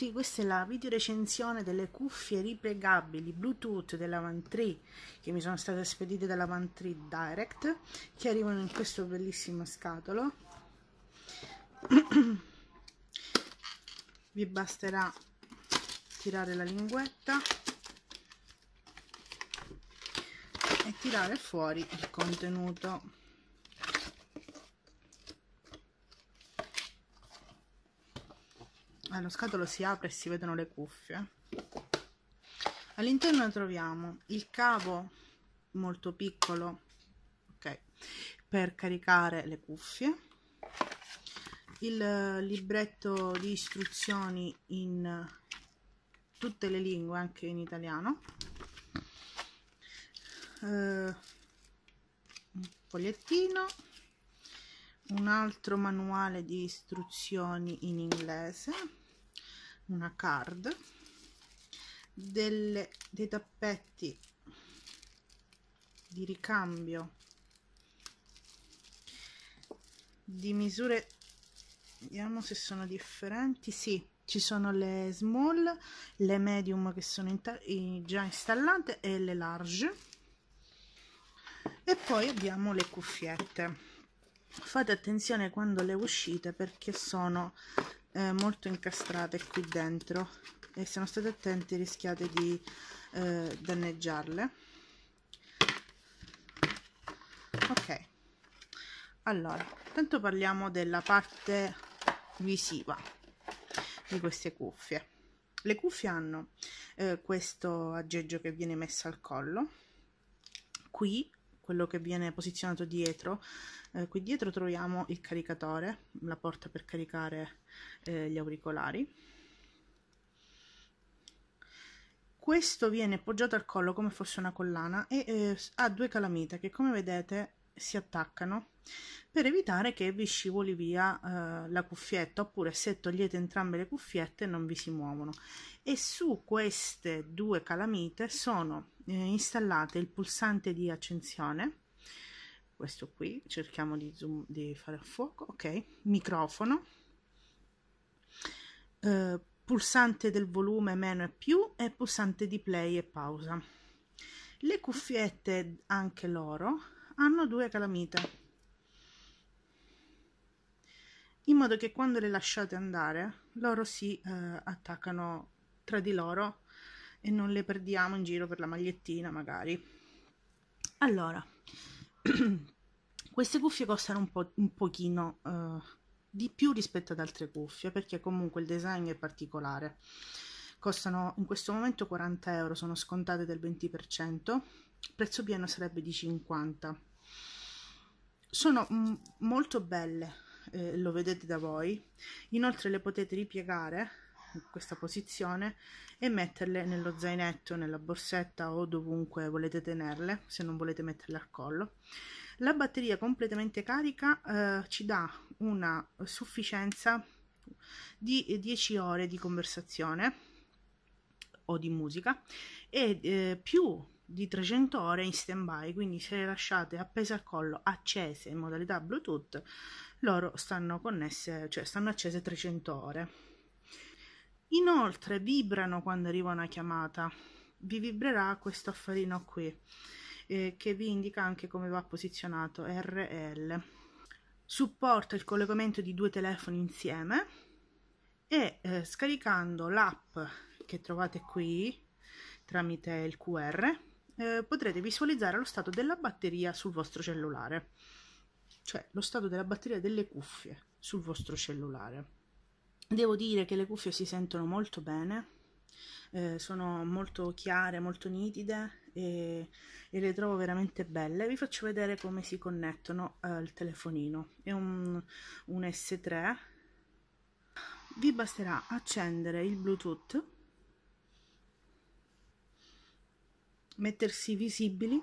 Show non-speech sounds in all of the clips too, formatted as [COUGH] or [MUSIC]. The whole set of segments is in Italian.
tutti, questa è la video recensione delle cuffie ripiegabili Bluetooth della Mantri che mi sono state spedite dalla Mantri Direct che arrivano in questo bellissimo scatolo. [CLEARS THROAT] Vi basterà tirare la linguetta e tirare fuori il contenuto. Allo eh, scatolo si apre e si vedono le cuffie all'interno troviamo il cavo molto piccolo ok per caricare le cuffie il libretto di istruzioni in tutte le lingue anche in italiano eh, un fogliettino un altro manuale di istruzioni in inglese una card delle, dei tappetti di ricambio di misure vediamo se sono differenti sì ci sono le small le medium che sono in, già installate e le large e poi abbiamo le cuffiette fate attenzione quando le uscite perché sono eh, molto incastrate qui dentro e se non state attenti rischiate di eh, danneggiarle ok allora intanto parliamo della parte visiva di queste cuffie le cuffie hanno eh, questo aggeggio che viene messo al collo qui quello che viene posizionato dietro eh, qui dietro troviamo il caricatore la porta per caricare eh, gli auricolari questo viene poggiato al collo come fosse una collana e eh, ha due calamite che come vedete si attaccano per evitare che vi scivoli via eh, la cuffietta oppure se togliete entrambe le cuffiette non vi si muovono e su queste due calamite sono eh, installate il pulsante di accensione questo qui cerchiamo di, zoom, di fare a fuoco ok microfono eh, pulsante del volume meno e più e pulsante di play e pausa le cuffiette anche loro hanno due calamite in modo che quando le lasciate andare loro si eh, attaccano tra di loro e non le perdiamo in giro per la magliettina magari allora [CLEARS THROAT] queste cuffie costano un, po', un pochino eh, di più rispetto ad altre cuffie perché comunque il design è particolare costano in questo momento 40 euro sono scontate del 20% prezzo pieno sarebbe di 50 sono molto belle eh, lo vedete da voi inoltre le potete ripiegare in questa posizione e metterle nello zainetto nella borsetta o dovunque volete tenerle se non volete metterle al collo la batteria completamente carica eh, ci dà una sufficienza di 10 ore di conversazione o di musica e eh, più di 300 ore in standby, quindi se le lasciate appese al collo accese in modalità Bluetooth, loro stanno connesse, cioè stanno accese 300 ore. Inoltre vibrano quando arriva una chiamata. Vi vibrerà questo affarino qui eh, che vi indica anche come va posizionato RL. Supporta il collegamento di due telefoni insieme e eh, scaricando l'app che trovate qui tramite il QR eh, potrete visualizzare lo stato della batteria sul vostro cellulare, cioè lo stato della batteria delle cuffie sul vostro cellulare. Devo dire che le cuffie si sentono molto bene, eh, sono molto chiare, molto nitide e, e, le trovo veramente belle. Vi faccio vedere come si connettono eh, al telefonino. È un, un S3. Vi basterà accendere il Bluetooth mettersi visibili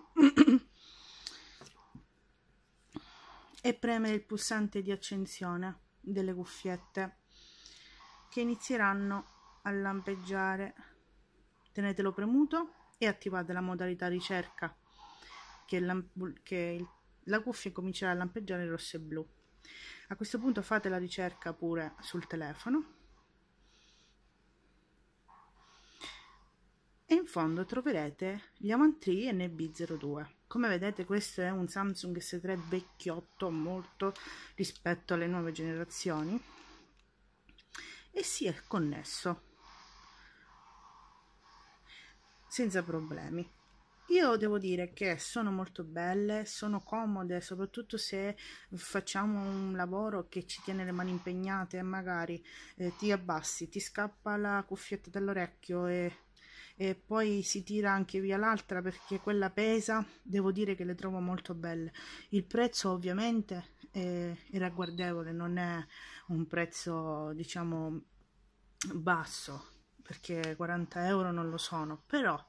e premere il pulsante di accensione delle cuffiette che inizieranno a lampeggiare tenetelo premuto e attivate la modalità ricerca che, la, che la cuffia comincerà a lampeggiare rosso e blu a questo punto fate la ricerca pure sul telefono fondo troverete gli Avantri NB02. Come vedete questo è un Samsung S3 vecchiotto molto rispetto alle nuove generazioni e si è connesso senza problemi. Io devo dire che sono molto belle, sono comode, soprattutto se facciamo un lavoro che ci tiene le mani impegnate e magari eh, ti abbassi, ti scappa la cuffietta dall'orecchio e e poi si tira anche via l'altra perché quella pesa, devo dire che le trovo molto belle. Il prezzo ovviamente è, è ragguardevole, non è un prezzo diciamo basso perché 40 euro non lo sono, però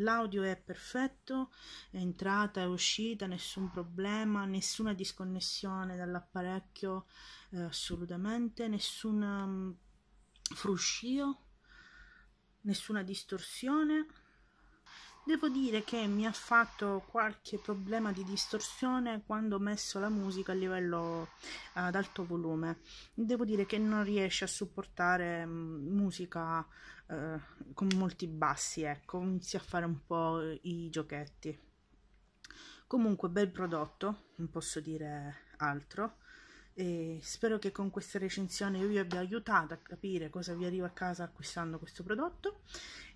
l'audio è perfetto, è entrata e uscita, nessun problema, nessuna disconnessione dall'apparecchio eh, assolutamente, nessun um, fruscio nessuna distorsione devo dire che mi ha fatto qualche problema di distorsione quando ho messo la musica a livello ad alto volume devo dire che non riesce a supportare mm, musica eh, con molti bassi ecco inizia a fare un po' i giochetti comunque bel prodotto non posso dire altro e spero che con questa recensione io vi abbia aiutato a capire cosa vi arriva a casa acquistando questo prodotto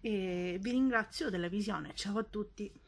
e vi ringrazio della visione ciao a tutti